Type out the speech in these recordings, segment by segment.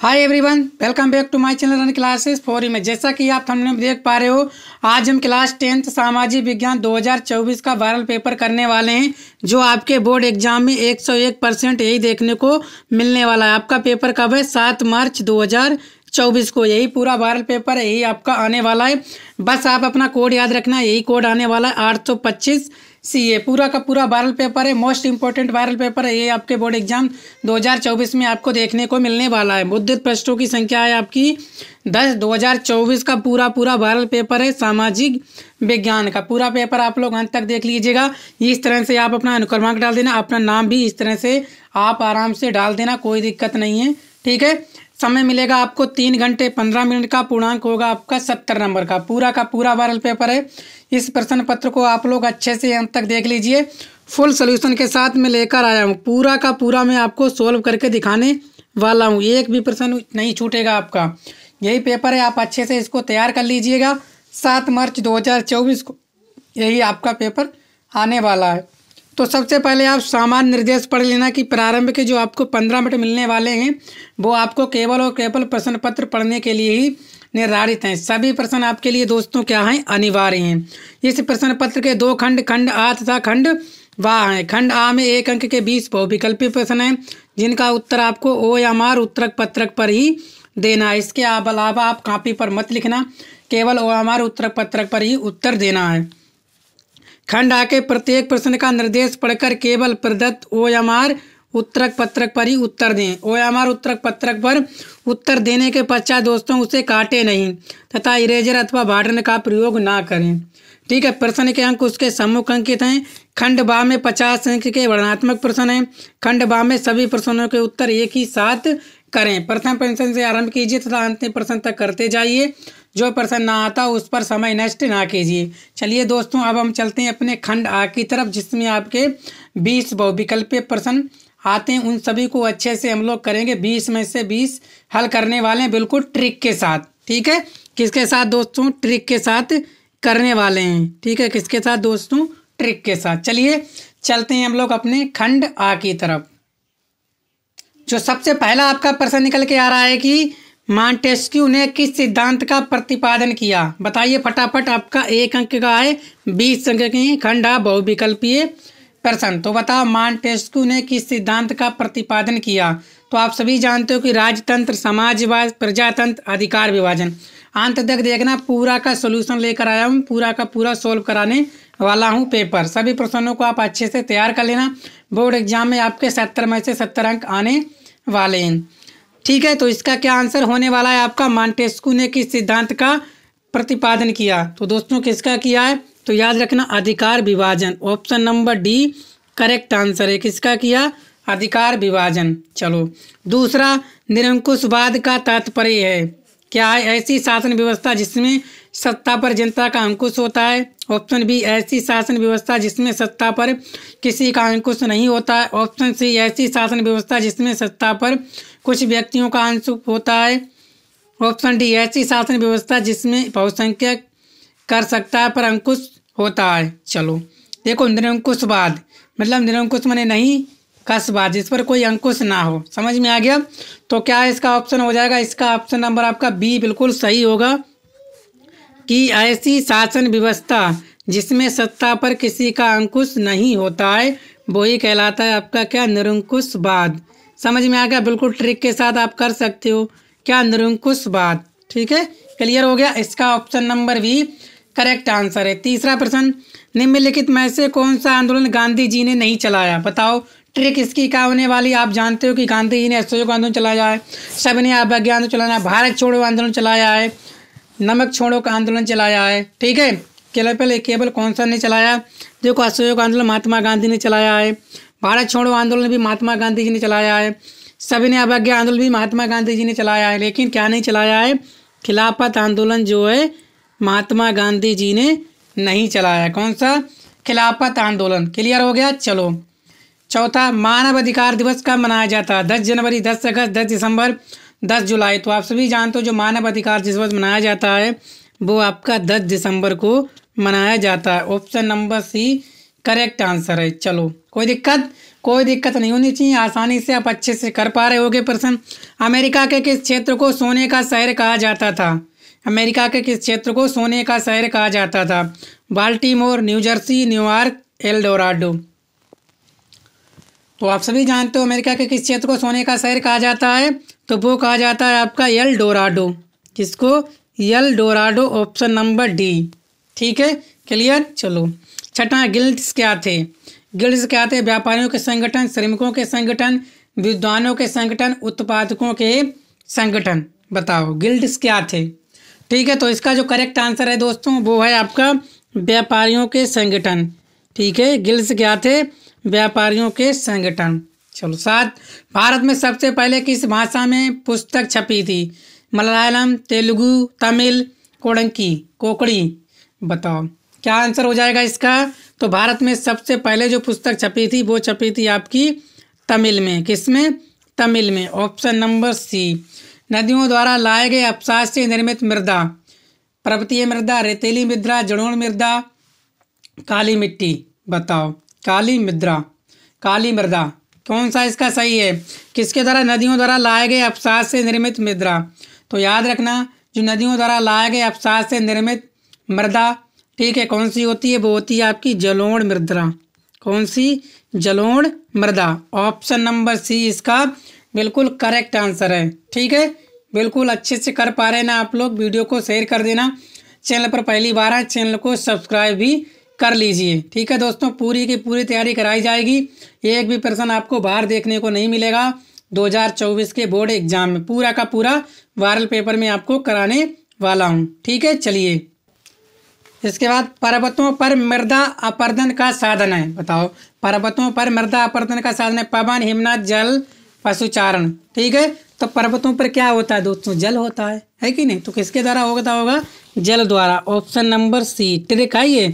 hi everyone welcome back to my channel run classes for में जैसा कि आप हमने देख पा रहे हो आज हम क्लास टेंथ सामाजिक विज्ञान 2024 का वायरल पेपर करने वाले हैं जो आपके बोर्ड एग्जाम में 101 परसेंट यही देखने को मिलने वाला है आपका पेपर कब है सात मार्च चौबीस को यही पूरा वायरल पेपर है यही आपका आने वाला है बस आप अपना कोड याद रखना यही कोड आने वाला है आठ सौ पच्चीस सी ए पूरा का पूरा वायरल पेपर है मोस्ट इंपॉर्टेंट वायरल पेपर है ये आपके बोर्ड एग्जाम 2024 में आपको देखने को मिलने वाला है मुद्दित प्रश्नों की संख्या है आपकी 10 2024 का पूरा पूरा वायरल पेपर है सामाजिक विज्ञान का पूरा पेपर आप लोग अंत तक देख लीजिएगा इस तरह से आप अपना अनुक्रमांक डाल देना अपना नाम भी इस तरह से आप आराम से डाल देना कोई दिक्कत नहीं है ठीक है समय मिलेगा आपको तीन घंटे पंद्रह मिनट का पूर्णांक होगा आपका सत्तर नंबर का पूरा का पूरा वायरल पेपर है इस प्रश्न पत्र को आप लोग अच्छे से अंत तक देख लीजिए फुल सोल्यूशन के साथ मैं लेकर आया हूँ पूरा का पूरा मैं आपको सोल्व करके दिखाने वाला हूँ एक भी प्रश्न नहीं छूटेगा आपका यही पेपर है आप अच्छे से इसको तैयार कर लीजिएगा सात मार्च चौबीस को यही आपका पेपर आने वाला है तो सबसे पहले आप सामान्य निर्देश पढ़ लेना कि प्रारंभ के जो आपको पंद्रह मिनट मिलने वाले हैं वो आपको केवल और केवल प्रश्न पत्र पढ़ने के लिए ही निर्धारित हैं सभी प्रश्न आपके लिए दोस्तों क्या हैं अनिवार्य हैं इस प्रश्न पत्र के दो खंड खंड आ तथा खंड वाह हैं खंड आ में एक अंक के बीस बहुविकल्पी प्रश्न हैं जिनका उत्तर आपको ओ या मार उत्तरक पत्रक पर ही देना है इसके अलावा आप, कापी पर मत लिखना केवल ओ एम आर उत्तरक पत्रक पर ही उत्तर देना है खंड के प्रत्येक प्रश्न का निर्देश पढ़कर केवल प्रदत्त ओ एम आर उत्तरक पत्रक पर ही उत्तर दें ओ एम आर उत्तरक पत्रक पर उत्तर देने के पश्चात दोस्तों उसे काटे नहीं तथा इरेजर अथवा भाटन का प्रयोग ना करें ठीक है प्रश्न के अंक उसके सम्मुख अंकित हैं खंड बा में पचास अंक के वर्णात्मक प्रश्न हैं खंड बा में सभी प्रश्नों के उत्तर एक ही साथ करें प्रथम प्रश्न से आरंभ कीजिए तथा अंतिम प्रश्न तक करते जाइए जो प्रश्न ना आता उस पर समय नष्ट ना कीजिए चलिए दोस्तों अब हम चलते हैं अपने खंड आ की तरफ जिसमें आपके बीस बहुविकल्प प्रश्न आते हैं उन सभी को अच्छे से हम लोग करेंगे बीस में से बीस हल करने वाले हैं बिल्कुल ट्रिक के साथ ठीक है किसके साथ दोस्तों ट्रिक के साथ करने वाले हैं ठीक है किसके साथ दोस्तों ट्रिक के साथ चलिए चलते हैं हम लोग अपने खंड आ की तरफ जो सबसे पहला आपका प्रश्न निकल के आ रहा है कि मॉन्टेस्क्यू ने किस सिद्धांत का प्रतिपादन किया बताइए फटाफट आपका एक अंक का है बीस अंक की खंड बहुविकल्पीय प्रश्न तो बताओ मॉन्टेस्क्यू ने किस सिद्धांत का प्रतिपादन किया तो आप सभी जानते हो कि राजतंत्र समाजवाद प्रजातंत्र अधिकार विभाजन अंत तक देखना पूरा का सोल्यूशन लेकर आया हूँ पूरा का पूरा सोल्व कराने वाला हूँ पेपर सभी प्रश्नों को आप अच्छे से तैयार कर लेना बोर्ड एग्जाम में आपके सत्तर में से सत्तर अंक आने वाले हैं ठीक है तो इसका क्या आंसर होने वाला है आपका मॉन्टेस्कू ने किस सिद्धांत का प्रतिपादन किया तो दोस्तों किसका किया है तो याद रखना अधिकार विभाजन option number D correct answer है किसका किया अधिकार विभाजन चलो दूसरा निरंकुशवाद का तात्पर्य है क्या है ऐसी शासन व्यवस्था जिसमें सत्ता पर जनता का अंकुश होता है ऑप्शन बी ऐसी शासन व्यवस्था जिसमें सत्ता पर किसी का अंकुश नहीं होता है ऑप्शन सी ऐसी शासन व्यवस्था जिसमें सत्ता पर कुछ व्यक्तियों का अंश होता है ऑप्शन डी ऐसी शासन व्यवस्था जिसमें बहुसंख्यक कर सकता है पर अंकुश होता है चलो देखो निरंकुशवाद मतलब निरंकुश मैंने नहीं कसवाद जिस पर कोई अंकुश ना हो समझ में आ गया तो क्या इसका ऑप्शन हो जाएगा इसका ऑप्शन नंबर आपका बी बिल्कुल सही होगा कि ऐसी शासन व्यवस्था जिसमें सत्ता पर किसी का अंकुश नहीं होता है वो ही कहलाता है आपका क्या निरंकुशवाद समझ में आ गया बिल्कुल ट्रिक के साथ आप कर सकते हो क्या निरंकुश बात ठीक है क्लियर हो गया इसका ऑप्शन नंबर भी करेक्ट आंसर है तीसरा प्रश्न निम्नलिखित में से कौन सा आंदोलन गांधी जी ने नहीं चलाया बताओ ट्रिक इसकी क्या होने वाली आप जानते हो कि गांधी जी ने असहयोग आंदोलन चलाया है सब ने अवज्ञा आंदोलन चलाया भारत छोड़ो आंदोलन चलाया है नमक छोड़ो का आंदोलन चलाया है ठीक है केवल केवल कौन सा ने चलाया देखो असहयोग आंदोलन महात्मा गांधी ने चलाया है भारत छोड़ो आंदोलन भी महात्मा गांधी जी ने चलाया है सभी ने अवज्ञा आंदोलन भी महात्मा गांधी जी ने चलाया है लेकिन क्या नहीं चलाया है खिलाफत आंदोलन जो है महात्मा गांधी जी ने नहीं चलाया है कौन सा खिलाफत आंदोलन क्लियर हो गया चलो चौथा मानव अधिकार दिवस कब मनाया जाता है दस जनवरी दस अगस्त दस दिसंबर दस जुलाई तो आप सभी जानते हो जो मानव अधिकार दिवस मनाया जाता है वो आपका दस दिसंबर को मनाया जाता है option number C correct answer है चलो कोई दिक्कत कोई दिक्कत नहीं होनी चाहिए आसानी से आप अच्छे से कर पा रहे होगे प्रश्न अमेरिका के किस क्षेत्र को सोने का शहर कहा जाता था अमेरिका के किस क्षेत्र को सोने का शहर कहा जाता था बाल्टीमोर न्यूजर्सी न्यूयॉर्क एल्डोराडो तो आप सभी जानते हो अमेरिका के किस क्षेत्र को सोने का शहर कहा जाता है तो वो कहा जाता है आपका एल डोराडो जिसको El Dorado option number D ठीक है क्लियर चलो छठा गिल्ड्स क्या थे गिल्ड्स क्या थे व्यापारियों के संगठन श्रमिकों के संगठन विद्वानों के संगठन उत्पादकों के संगठन बताओ गिल्ड्स क्या थे ठीक है तो इसका जो करेक्ट आंसर है दोस्तों वो है आपका व्यापारियों के संगठन ठीक है गिल्ड्स क्या थे व्यापारियों के संगठन चलो सात भारत में सबसे पहले किस भाषा में पुस्तक छपी थी मलयालम तेलुगु तमिल कोडंकी कोकड़ी बताओ क्या आंसर हो जाएगा इसका तो भारत में सबसे पहले जो पुस्तक छपी थी वो छपी थी आपकी तमिल में किस में तमिल में ऑप्शन नंबर सी नदियों द्वारा लाए गए अपसाज से निर्मित मृदा पर्वतीय मृदा रेतीली मृदा जड़ोण मृदा काली मिट्टी बताओ काली मृदा काली मृदा कौन सा इसका सही है किसके द्वारा नदियों द्वारा लाए गए अपसाज से निर्मित मृदा तो याद रखना जो नदियों द्वारा लाए गए अपसाज से निर्मित मृदा ठीक है कौन सी होती है वो होती है आपकी जलोण मृदा कौन सी जलोण मृदा ऑप्शन नंबर सी इसका बिल्कुल करेक्ट आंसर है ठीक है बिल्कुल अच्छे से कर पा रहे हैं ना आप लोग वीडियो को शेयर कर देना चैनल पर पहली बार है चैनल को सब्सक्राइब भी कर लीजिए ठीक है दोस्तों पूरी की पूरी तैयारी कराई जाएगी एक भी प्रश्न आपको बाहर देखने को नहीं मिलेगा 2024 के बोर्ड एग्जाम में पूरा का पूरा वायरल पेपर में आपको कराने वाला हूँ ठीक है चलिए इसके बाद पर्वतों पर मृदा अपर्दन का साधन है बताओ पर्वतों पर मृदा अपर्दन का साधन है पवन हिमनाथ जल पशुचारण ठीक है तो पर्वतों पर क्या होता है दोस्तों जल होता है है कि नहीं तो किसके द्वारा होता होगा जल द्वारा ऑप्शन नंबर सी ट्रिक है ये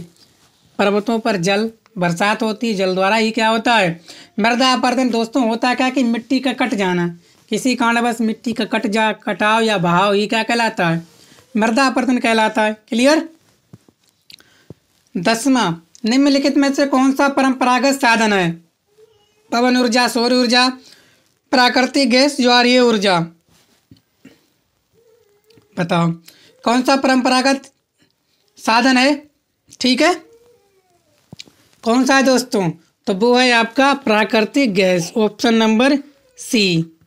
पर्वतों पर जल बरसात होती है जल द्वारा ही क्या होता है मृदा अपर्दन दोस्तों होता है क्या कि मिट्टी का कट जाना किसी कारण बस मिट्टी का कट जा कटाव या बहाव ही क्या कहलाता है मृदा अपर्दन कहलाता है क्लियर दसवा निम्नलिखित में से कौन सा परंपरागत साधन है पवन ऊर्जा सौर ऊर्जा प्राकृतिक गैस ज्वारीय ऊर्जा बताओ कौन सा परंपरागत साधन है ठीक है कौन सा है दोस्तों तो वो है आपका प्राकृतिक gas option number C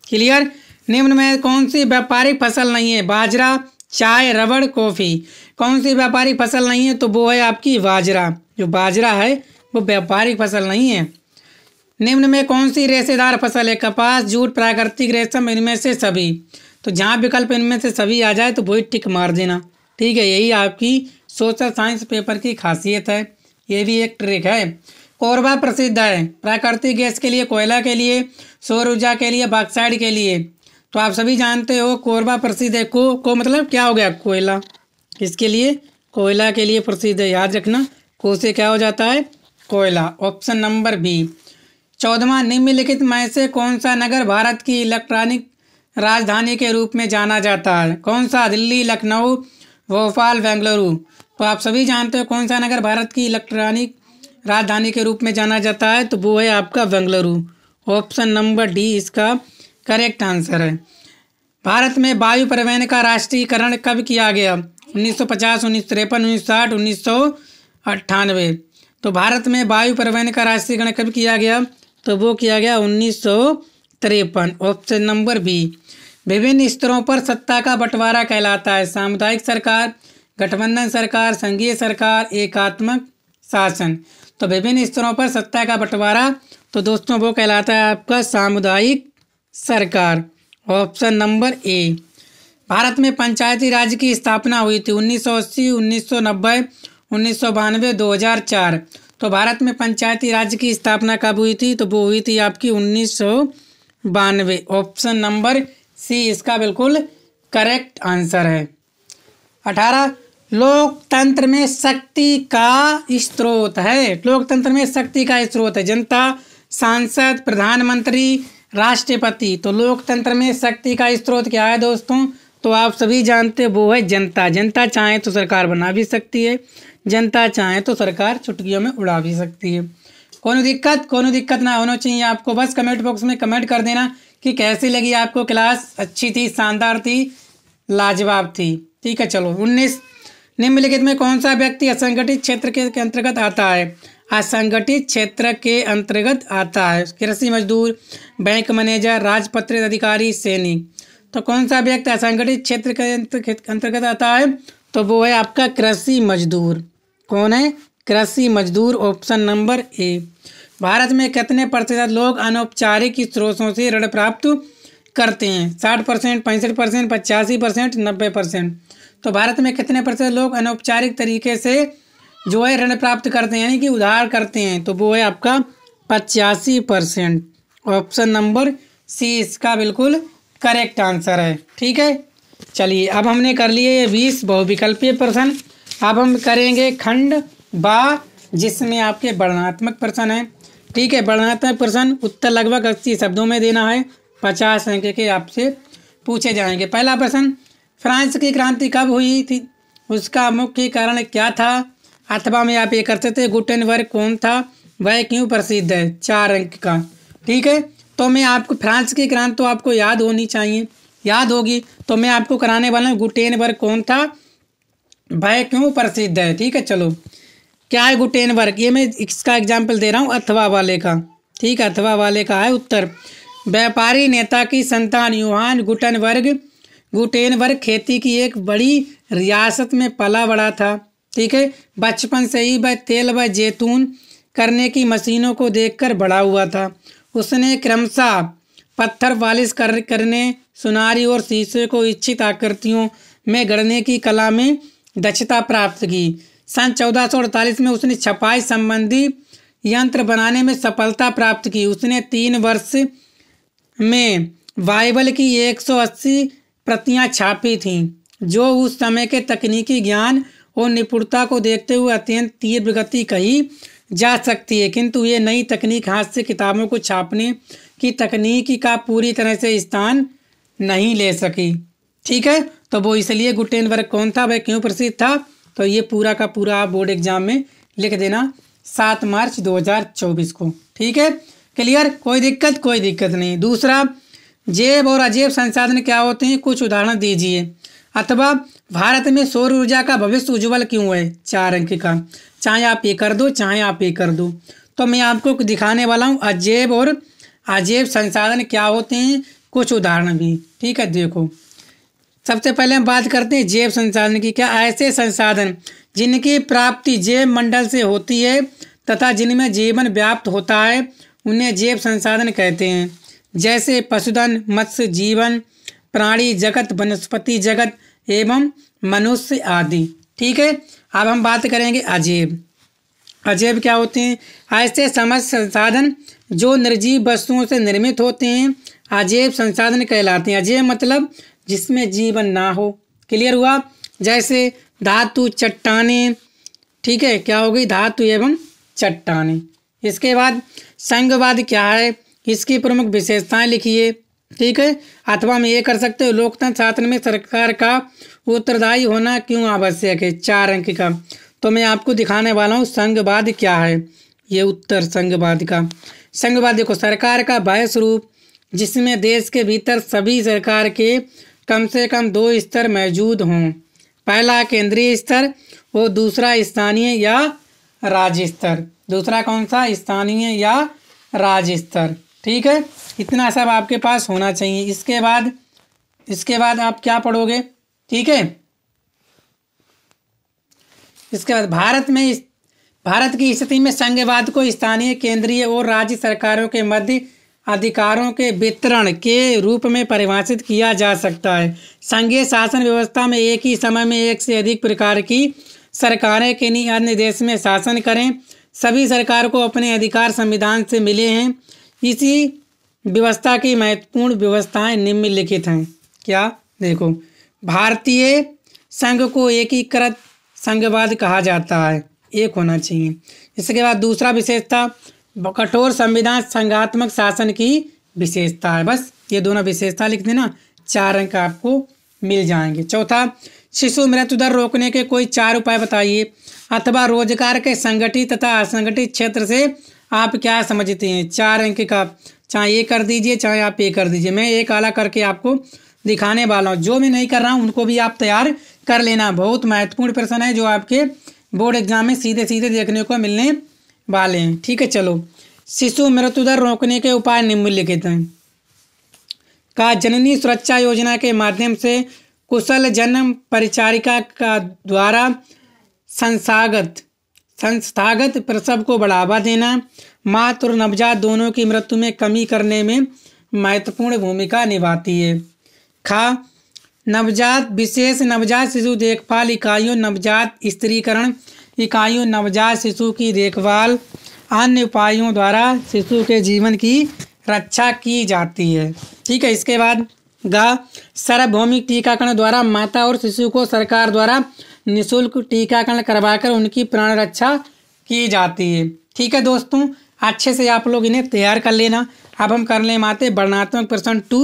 clear निम्न में कौन सी व्यापारिक फसल नहीं है बाजरा चाय रबड़ कॉफ़ी कौन सी व्यापारिक फसल नहीं है तो वो है आपकी बाजरा जो बाजरा है वो व्यापारिक फसल नहीं है निम्न में कौन सी रेशेदार फसल है कपास जूट प्राकृतिक रेशम इनमें से सभी तो जहाँ विकल्प इनमें से सभी आ जाए तो वही टिक मार देना ठीक है यही आपकी सोशल साइंस पेपर की खासियत है ये भी एक ट्रिक है कोरबा प्रसिद्ध है प्राकृतिक गैस के लिए कोयला के लिए सौर ऊर्जा के लिए बाक्साइड के लिए तो आप सभी जानते हो कोरबा प्रसिद्ध है को को मतलब क्या हो गया कोयला इसके लिए कोयला के लिए प्रसिद्ध है याद रखना को से क्या हो जाता है कोयला ऑप्शन नंबर बी चौदवा निम्नलिखित में से कौन सा नगर भारत की इलेक्ट्रॉनिक राजधानी के रूप में जाना जाता है कौन सा दिल्ली लखनऊ भोपाल बेंगलुरु तो आप सभी जानते हो कौन सा नगर भारत की इलेक्ट्रॉनिक राजधानी के रूप में जाना जाता है तो वो है आपका बेंगलुरु ऑप्शन नंबर डी इसका करेक्ट आंसर है भारत में वायु परिवहन का राष्ट्रीयकरण कब किया गया उन्नीस सौ पचास उन्नीस तिरपन उन्नीस साठ उन्नीस सौ अट्ठानवे तो भारत में वायु परिवहन का राष्ट्रीयकरण कब किया गया तो वो किया गया उन्नीस सौ तिरपन ऑप्शन नंबर बी विभिन्न स्तरों पर सत्ता का बंटवारा कहलाता है सामुदायिक सरकार गठबंधन सरकार संघीय सरकार एकात्मक शासन तो विभिन्न स्तरों पर सत्ता का बंटवारा तो दोस्तों वो कहलाता है आपका सामुदायिक सरकार ऑप्शन नंबर ए भारत में पंचायती राज की स्थापना हुई थी 1980, 1990, हजार 2004 तो भारत में पंचायती राज की स्थापना कब हुई थी तो वो हुई थी आपकी उन्नीस बानवे ऑप्शन नंबर सी इसका बिल्कुल करेक्ट आंसर है अठारह लोकतंत्र में शक्ति का स्रोत है लोकतंत्र में शक्ति का स्रोत है जनता सांसद प्रधानमंत्री राष्ट्रपति तो लोकतंत्र में शक्ति का स्रोत क्या है दोस्तों तो आप सभी जानते हैं वो है जनता जनता चाहे तो सरकार बना भी सकती है जनता चाहे तो सरकार चुटकियों में उड़ा भी सकती है कोई दिक्कत कोई दिक्कत ना होना चाहिए आपको बस कमेंट बॉक्स में कमेंट कर देना कि कैसी लगी आपको क्लास अच्छी थी शानदार थी लाजवाब थी ठीक है चलो उन्नीस निम्नलिखित में कौन सा व्यक्ति असंगठित क्षेत्र के अंतर्गत आता है असंगठित क्षेत्र के अंतर्गत आता है कृषि मजदूर बैंक मैनेजर राजपत्रित अधिकारी सैनिक तो कौन सा व्यक्ति असंगठित क्षेत्र के अंतर्गत आता है तो वो है आपका कृषि मजदूर कौन है कृषि मजदूर ऑप्शन नंबर ए भारत में कितने प्रतिशत लोग अनौपचारिक स्रोतों से ऋण प्राप्त करते हैं साठ परसेंट पैंसठ परसेंट पचासी परसेंट नब्बे परसेंट तो भारत में कितने प्रतिशत लोग अनौपचारिक तरीके से जो है ऋण प्राप्त करते हैं यानी कि उधार करते हैं तो वो है आपका पचासी परसेंट ऑप्शन नंबर सी इसका बिल्कुल करेक्ट आंसर है ठीक है चलिए अब हमने कर लिए ये बीस बहुविकल्पीय प्रश्न अब हम करेंगे खंड बा जिसमें आपके वर्णात्मक प्रश्न है ठीक है वर्णात्मक प्रश्न उत्तर लगभग अस्सी शब्दों में देना है पचास अंक के आपसे पूछे जाएंगे पहला प्रश्न फ्रांस की क्रांति कब हुई थी उसका मुख्य कारण क्या था अथवा में आप ये कर सकते वर्ग कौन था वह क्यों प्रसिद्ध है चार अंक का ठीक है तो मैं आपको फ्रांस की क्रांति तो आपको याद होनी चाहिए याद होगी तो मैं आपको कराने वाला हूँ गुटेनबर्ग कौन था भाई क्यों प्रसिद्ध है ठीक है चलो क्या है गुटेनबर्ग ये मैं इसका एग्जाम्पल दे रहा हूँ अथवा वाले का ठीक है अथवा वाले का है उत्तर व्यापारी नेता की संतान यूहान गुटनबर्ग गुटेनबर्ग खेती की एक बड़ी रियासत में पला बड़ा था ठीक है बचपन से ही वह तेल व जैतून करने की मशीनों को देखकर बड़ा हुआ था उसने क्रमशः पत्थर वालिश कर करने सुनारी और शीशे को इच्छित आकृतियों में गढ़ने की कला में दक्षता प्राप्त की सन चौदह में उसने छपाई संबंधी यंत्र बनाने में सफलता प्राप्त की उसने तीन वर्ष में बाइबल की 180 प्रतियां छापी थीं जो उस समय के तकनीकी ज्ञान और निपुणता को देखते हुए अत्यंत तीव्र गति कही जा सकती है किंतु ये नई तकनीक हाथ से किताबों को छापने की तकनीक का पूरी तरह से स्थान नहीं ले सकी ठीक है तो वो इसलिए वर्ग कौन था वह क्यों प्रसिद्ध था तो ये पूरा का पूरा आप बोर्ड एग्जाम में लिख देना सात मार्च 2024 को ठीक है क्लियर कोई दिक्कत कोई दिक्कत नहीं दूसरा जेब और अजेब संसाधन क्या होते हैं कुछ उदाहरण दीजिए अथवा भारत में सौर ऊर्जा का भविष्य उज्जवल क्यों है चार अंक का चाहे आप ये कर दो चाहे आप ये कर दो तो मैं आपको दिखाने वाला हूँ अजैब और अजैब संसाधन क्या होते हैं कुछ उदाहरण भी ठीक है देखो सबसे पहले हम बात करते हैं जैव संसाधन की क्या ऐसे संसाधन जिनकी प्राप्ति जैव मंडल से होती है तथा जिनमें जीवन व्याप्त होता है उन्हें जैव संसाधन कहते हैं जैसे पशुधन मत्स्य जीवन प्राणी जगत वनस्पति जगत एवं मनुष्य आदि ठीक है अब हम बात करेंगे अजेब अजेब क्या होते हैं ऐसे समझ संसाधन जो निर्जीव वस्तुओं से निर्मित होते हैं अजेब संसाधन कहलाते हैं अजेब मतलब जिसमें जीवन ना हो क्लियर हुआ जैसे धातु चट्टाने ठीक है क्या हो गई धातु एवं चट्टाने इसके बाद संघवाद क्या है इसकी प्रमुख विशेषताएं लिखिए ठीक है अथवा हम ये कर सकते हो लोकतंत्र शासन में सरकार का उत्तरदायी होना क्यों आवश्यक है चार अंक का तो मैं आपको दिखाने वाला हूँ संघवाद क्या है ये उत्तर संघवाद का संघवाद देखो सरकार का भय स्वरूप जिसमें देश के भीतर सभी सरकार के कम से कम दो स्तर मौजूद हों पहला केंद्रीय स्तर और दूसरा स्थानीय या राज्य स्तर दूसरा कौन सा स्थानीय या राज्य स्तर ठीक है इतना सब आपके पास होना चाहिए इसके बाद इसके बाद आप क्या पढ़ोगे ठीक है इसके बाद भारत में इस भारत की स्थिति में संघवाद को स्थानीय केंद्रीय और राज्य सरकारों के मध्य अधिकारों के वितरण के रूप में परिभाषित किया जा सकता है संघीय शासन व्यवस्था में एक ही समय में एक से अधिक प्रकार की सरकारें के अन्य देश में शासन करें सभी सरकार को अपने अधिकार संविधान से मिले हैं इसी व्यवस्था की महत्वपूर्ण व्यवस्थाएं निम्नलिखित हैं क्या देखो भारतीय संघ को एकीकृत संघवाद कहा जाता है एक होना चाहिए इसके बाद दूसरा विशेषता कठोर संविधान संघात्मक शासन की विशेषता है बस ये दोनों विशेषता लिख देना चार अंक आपको मिल जाएंगे चौथा शिशु मृत्यु दर रोकने के कोई चार उपाय बताइए अथवा रोजगार के संगठित तथा असंगठित क्षेत्र से आप क्या समझते हैं चार अंक का चाहे ये कर दीजिए चाहे आप ये कर दीजिए मैं एक आला करके आपको दिखाने वाला हूँ जो मैं नहीं कर रहा हूँ उनको भी आप तैयार कर लेना बहुत महत्वपूर्ण प्रश्न है जो आपके बोर्ड एग्जाम में सीधे सीधे देखने को मिलने वाले हैं ठीक है चलो शिशु मृत्यु दर रोकने के उपाय निम्नलिखित हैं का जननी सुरक्षा योजना के माध्यम से कुशल जन्म परिचारिका का द्वारा संस्थागत संस्थागत प्रसव को बढ़ावा देना मातृ और नवजात दोनों की मृत्यु में कमी करने में महत्वपूर्ण भूमिका निभाती है खा नवजात विशेष नवजात शिशु देखभाल इकाइयों नवजात स्त्रीकरण इकाइयों नवजात शिशु की देखभाल अन्य उपायों द्वारा शिशु के जीवन की रक्षा की जाती है ठीक है इसके बाद गा सार्वभौमिक टीकाकरण द्वारा माता और शिशु को सरकार द्वारा निशुल्क टीकाकरण करवाकर उनकी प्राण रक्षा की जाती है ठीक है दोस्तों अच्छे से आप लोग इन्हें तैयार कर लेना अब हम कर लें माते वर्णात्मक प्रश्न टू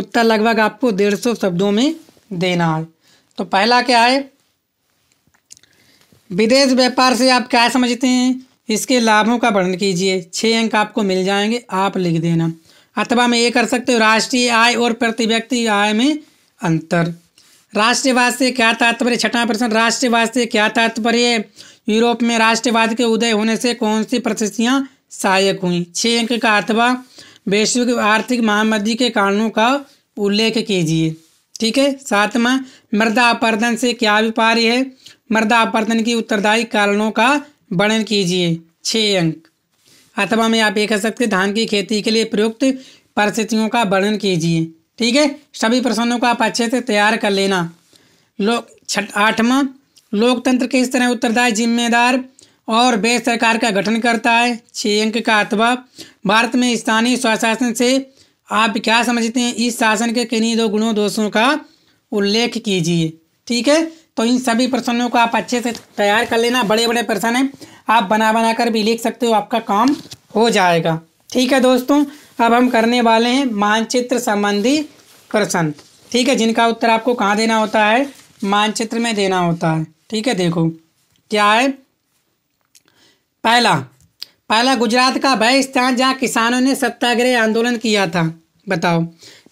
उत्तर लगभग आपको डेढ़ सौ शब्दों में देना है तो पहला क्या है विदेश व्यापार से आप क्या समझते हैं इसके लाभों का वर्णन कीजिए छः अंक आपको मिल जाएंगे आप लिख देना अथवा मैं ये कर सकते हो राष्ट्रीय आय और प्रति व्यक्ति आय में अंतर राष्ट्रवाद से क्या तात्पर्य छठा प्रश्न राष्ट्रवाद से क्या तात्पर्य यूरोप में राष्ट्रवाद के उदय होने से कौन सी परिस्थितियाँ सहायक हुई छः अंक का अथवा वैश्विक आर्थिक महामारी के कारणों का उल्लेख कीजिए ठीक है सातवां मृदा अपर्दन से क्या व्यापारी है मृदा अपर्दन की उत्तरदायी कारणों का वर्णन कीजिए छः अंक अथवा में आप ये कह सकते धान की खेती के लिए प्रयुक्त परिस्थितियों का वर्णन कीजिए ठीक है सभी प्रश्नों को आप अच्छे से तैयार कर लेना लोक छठ आठवां लोकतंत्र के इस तरह उत्तरदायी जिम्मेदार और बे सरकार का गठन करता है छः अंक का अथवा भारत में स्थानीय स्वशासन से आप क्या समझते हैं इस शासन के किन्हीं दो गुणों दोषों का उल्लेख कीजिए ठीक है तो इन सभी प्रश्नों को आप अच्छे से तैयार कर लेना बड़े बड़े प्रश्न हैं आप बना बना कर भी लिख सकते हो आपका काम हो जाएगा ठीक है दोस्तों अब हम करने वाले हैं मानचित्र संबंधी प्रश्न ठीक है जिनका उत्तर आपको कहाँ देना होता है मानचित्र में देना होता है ठीक है देखो क्या है पहला पहला गुजरात का वह स्थान जहाँ किसानों ने सत्याग्रह आंदोलन किया था बताओ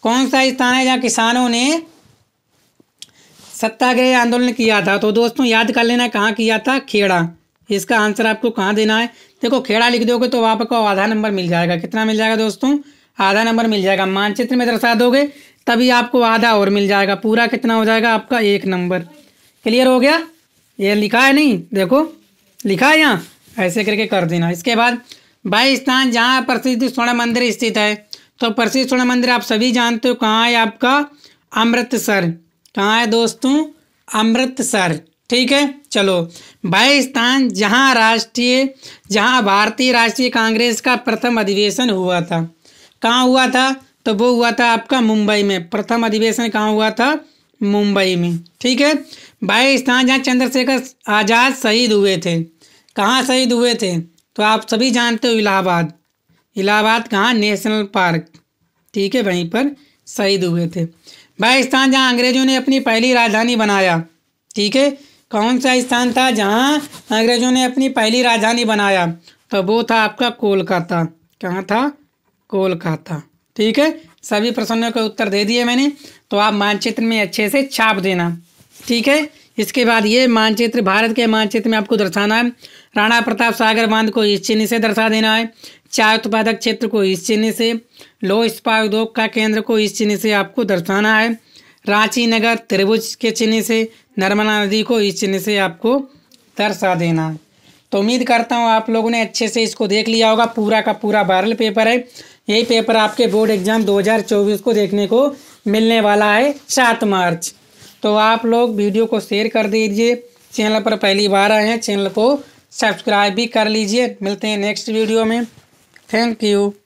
कौन सा स्थान है जहाँ किसानों ने सत्याग्रह आंदोलन किया था तो दोस्तों याद कर लेना कहाँ किया था खेड़ा इसका आंसर आपको कहाँ देना है देखो खेड़ा लिख दोगे तो आपको आधा नंबर मिल जाएगा कितना मिल जाएगा दोस्तों आधा नंबर मिल जाएगा मानचित्र में दर्शा दोगे तभी आपको आधा और मिल जाएगा पूरा कितना हो जाएगा आपका एक नंबर क्लियर हो गया ये लिखा है नहीं देखो लिखा है यहाँ ऐसे करके कर देना इसके बाद बाई स्थान जहाँ प्रसिद्ध स्वर्ण मंदिर स्थित है तो प्रसिद्ध स्वर्ण मंदिर आप सभी जानते हो कहाँ है आपका अमृतसर कहाँ है दोस्तों अमृतसर ठीक है चलो बाई स्थान जहाँ राष्ट्रीय जहाँ भारतीय राष्ट्रीय कांग्रेस का प्रथम अधिवेशन हुआ था कहाँ हुआ था तो वो हुआ था आपका मुंबई में प्रथम अधिवेशन कहाँ हुआ था मुंबई में ठीक है बाई स्थान जहाँ चंद्रशेखर आज़ाद शहीद हुए थे कहाँ शहीद हुए थे तो आप सभी जानते हो इलाहाबाद इलाहाबाद कहाँ नेशनल पार्क ठीक है वहीं पर शहीद हुए थे वह स्थान जहाँ अंग्रेजों ने अपनी पहली राजधानी बनाया ठीक है कौन सा स्थान था जहाँ अंग्रेजों ने अपनी पहली राजधानी बनाया तो वो था आपका कोलकाता कहाँ था कोलकाता ठीक है सभी प्रश्नों का उत्तर दे दिए मैंने तो आप मानचित्र में अच्छे से छाप देना ठीक है इसके बाद ये मानचित्र भारत के मानचित्र में आपको दर्शाना है राणा प्रताप सागर बांध को इस चिन्ह से दर्शा देना है चाय उत्पादक क्षेत्र को इस चिन्ह से लोह इस्पा उद्योग का केंद्र को इस चिन्ह से आपको दर्शाना है रांची नगर त्रिभुज के चिन्ह से नर्मदा नदी को इस चिन्ह से आपको दर्शा देना है तो उम्मीद करता हूँ आप लोगों ने अच्छे से इसको देख लिया होगा पूरा का पूरा वायरल पेपर है यही पेपर आपके बोर्ड एग्जाम 2024 को देखने को मिलने वाला है सात मार्च तो आप लोग वीडियो को शेयर कर दीजिए चैनल पर पहली बार आए हैं चैनल को सब्सक्राइब भी कर लीजिए मिलते हैं नेक्स्ट वीडियो में थैंक यू